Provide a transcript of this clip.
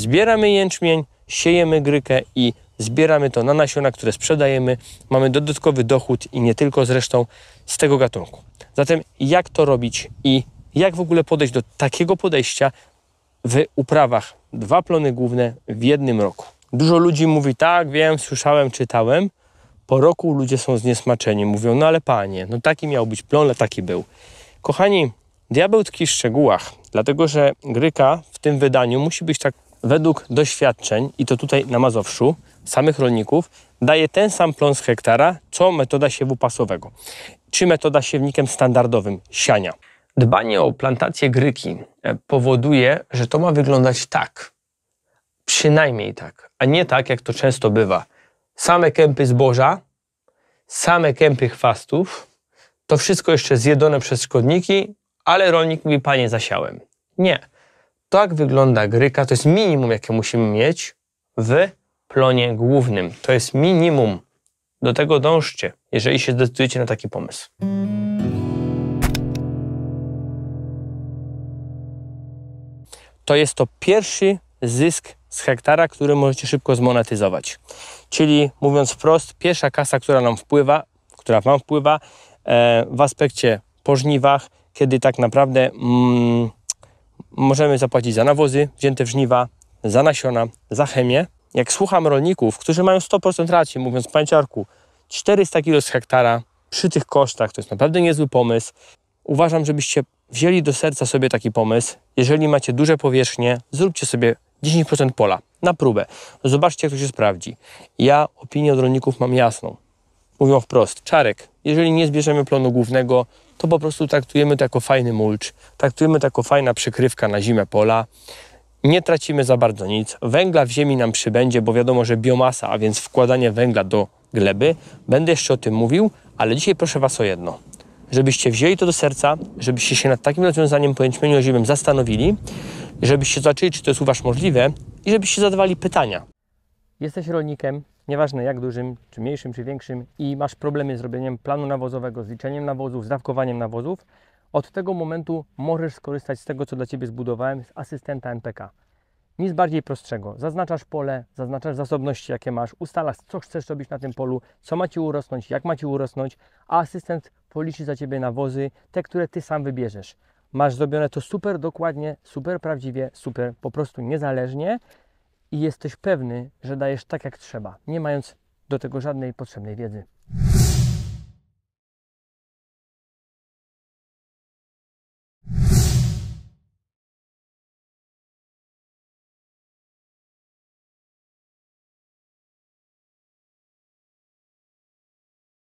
zbieramy jęczmień, siejemy grykę i zbieramy to na nasiona, które sprzedajemy. Mamy dodatkowy dochód i nie tylko zresztą z tego gatunku. Zatem jak to robić i jak w ogóle podejść do takiego podejścia w uprawach? Dwa plony główne w jednym roku. Dużo ludzi mówi tak, wiem, słyszałem, czytałem. Po roku ludzie są zniesmaczeni. Mówią, no ale panie, no taki miał być plon, ale taki był. Kochani, diabeł tkwi w szczegółach, dlatego że gryka w tym wydaniu musi być tak według doświadczeń, i to tutaj na Mazowszu, samych rolników, daje ten sam plon z hektara, co metoda siewu pasowego, czy metoda siewnikiem standardowym siania. Dbanie o plantację gryki e, powoduje, że to ma wyglądać tak. Przynajmniej tak, a nie tak, jak to często bywa. Same kępy zboża, same kępy chwastów, to wszystko jeszcze zjedone przez szkodniki, ale rolnik mówi, panie, zasiałem. Nie. Tak wygląda gryka, to jest minimum, jakie musimy mieć w plonie głównym. To jest minimum. Do tego dążcie, jeżeli się zdecydujecie na taki pomysł. To jest to pierwszy zysk z hektara, który możecie szybko zmonetyzować. Czyli mówiąc wprost, pierwsza kasa, która nam wpływa, która Wam wpływa e, w aspekcie po żniwach, kiedy tak naprawdę mm, możemy zapłacić za nawozy wzięte w żniwa, za nasiona, za chemię. Jak słucham rolników, którzy mają 100% racji, mówiąc, panie Ciarku, 400 kg z hektara przy tych kosztach to jest naprawdę niezły pomysł. Uważam, żebyście wzięli do serca sobie taki pomysł. Jeżeli macie duże powierzchnie, zróbcie sobie 10% pola na próbę. Zobaczcie, jak to się sprawdzi. Ja opinię od rolników mam jasną. Mówią wprost, Czarek, jeżeli nie zbierzemy planu głównego, to po prostu traktujemy to jako fajny mulcz, traktujemy to jako fajna przykrywka na zimę pola. Nie tracimy za bardzo nic. Węgla w ziemi nam przybędzie, bo wiadomo, że biomasa, a więc wkładanie węgla do gleby, będę jeszcze o tym mówił, ale dzisiaj proszę Was o jedno. Żebyście wzięli to do serca, żebyście się nad takim rozwiązaniem po o ozimym zastanowili, żebyście zobaczyli, czy to jest u Was możliwe i żebyście zadawali pytania. Jesteś rolnikiem, nieważne jak dużym, czy mniejszym, czy większym, i masz problemy z robieniem planu nawozowego, z liczeniem nawozów, z dawkowaniem nawozów, od tego momentu możesz skorzystać z tego, co dla Ciebie zbudowałem, z asystenta MPK. Nic bardziej prostszego. Zaznaczasz pole, zaznaczasz zasobności, jakie masz, ustalasz, co chcesz robić na tym polu, co ma Ci urosnąć, jak ma Ci urosnąć, a asystent policzy za Ciebie nawozy, te, które Ty sam wybierzesz. Masz zrobione to super dokładnie, super prawdziwie, super po prostu niezależnie i jesteś pewny, że dajesz tak jak trzeba, nie mając do tego żadnej potrzebnej wiedzy.